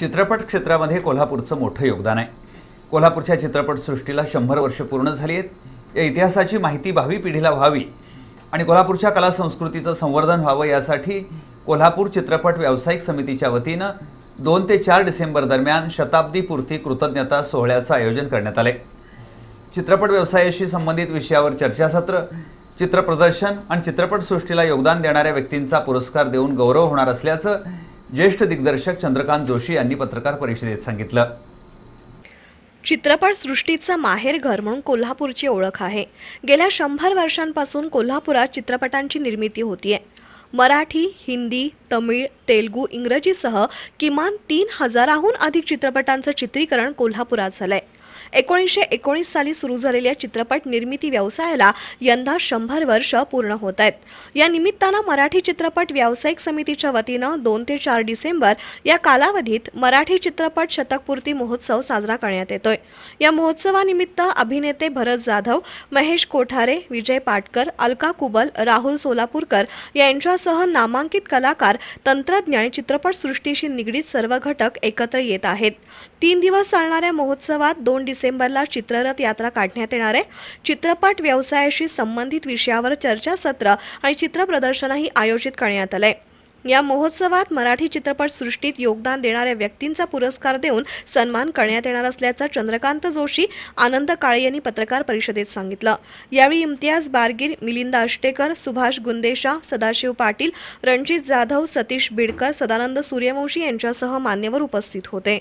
चित्रपट क्षेत्रामध्ये कोल्हापूरचं मोठं योगदान आहे कोल्हापूरच्या चित्रपटसृष्टीला शंभर वर्ष पूर्ण झाली आहेत या इतिहासाची माहिती भावी पिढीला व्हावी आणि कोल्हापूरच्या कला संस्कृतीचं संवर्धन व्हावं यासाठी कोल्हापूर चित्रपट व्यावसायिक समितीच्या वतीनं दोन ते चार डिसेंबर दरम्यान शताब्दीपूर्ती कृतज्ञता सोहळ्याचं आयोजन करण्यात आले चित्रपट व्यवसायाशी संबंधित विषयावर चर्चासत्र चित्रप्रदर्शन आणि चित्रपटसृष्टीला योगदान देणाऱ्या व्यक्तींचा पुरस्कार देऊन गौरव होणार असल्याचं ज्येष्ठ दिग्दर्शक चंद्रकांत जोशी यांनी पत्रकार परिषदेत सांगितलं चित्रपट माहेर घर म्हणून कोल्हापूरची ओळख आहे गेल्या शंभर वर्षांपासून कोल्हापुरात चित्रपटांची निर्मिती होतीये मराठी हिंदी तमिळ तेलगू इंग्रजीसह किमान तीन हजाराहून अधिक चित्रपटांचं चित्रीकरण कोल्हापुरात झालंय एकोणीसशे एकोणीस साली सुरू झालेल्या चित्रपट निर्मिती व्यवसायाला यंदा शंभर वर्ष पूर्ण होत आहेत या निमित्तानं मराठी चित्रपट व्यावसायिक समितीच्या वतीनं दोन ते चार डिसेंबर या कालावधीत मराठी चित्रपट शतकपूर्ती महोत्सव साजरा करण्यात येतोय या महोत्सवानिमित्त अभिनेते भरत जाधव महेश कोठारे विजय पाटकर अलका कुबल राहुल सोलापूरकर यांच्यासह नामांकित कलाकार तंत्रज्ञान चित्रपट सृष्टीशी निगडीत सर्व घटक एकत्र येत आहेत तीन दिवस चालणाऱ्या महोत्सवात दोन डिसेंबरला चित्ररथ यात्रा काढण्यात येणार आहे चित्रपट व्यवसायाशी संबंधित विषयावर चर्चासत्र आणि चित्रप्रदर्शनही आयोजित करण्यात आलं या महोत्सवात मराठी चित्रपटसृष्टीत योगदान देणाऱ्या व्यक्तींचा पुरस्कार देऊन सन्मान करण्यात येणार असल्याचं चंद्रकांत जोशी आनंद काळे यांनी पत्रकार परिषदेत सांगितलं यावेळी इम्तियाज बारगीर मिलिंदा अष्टेकर सुभाष गुंदेशा सदाशिव पाटील रणजित जाधव सतीश बिडकर सदानंद सूर्यवंशी यांच्यासह मान्यवर उपस्थित होते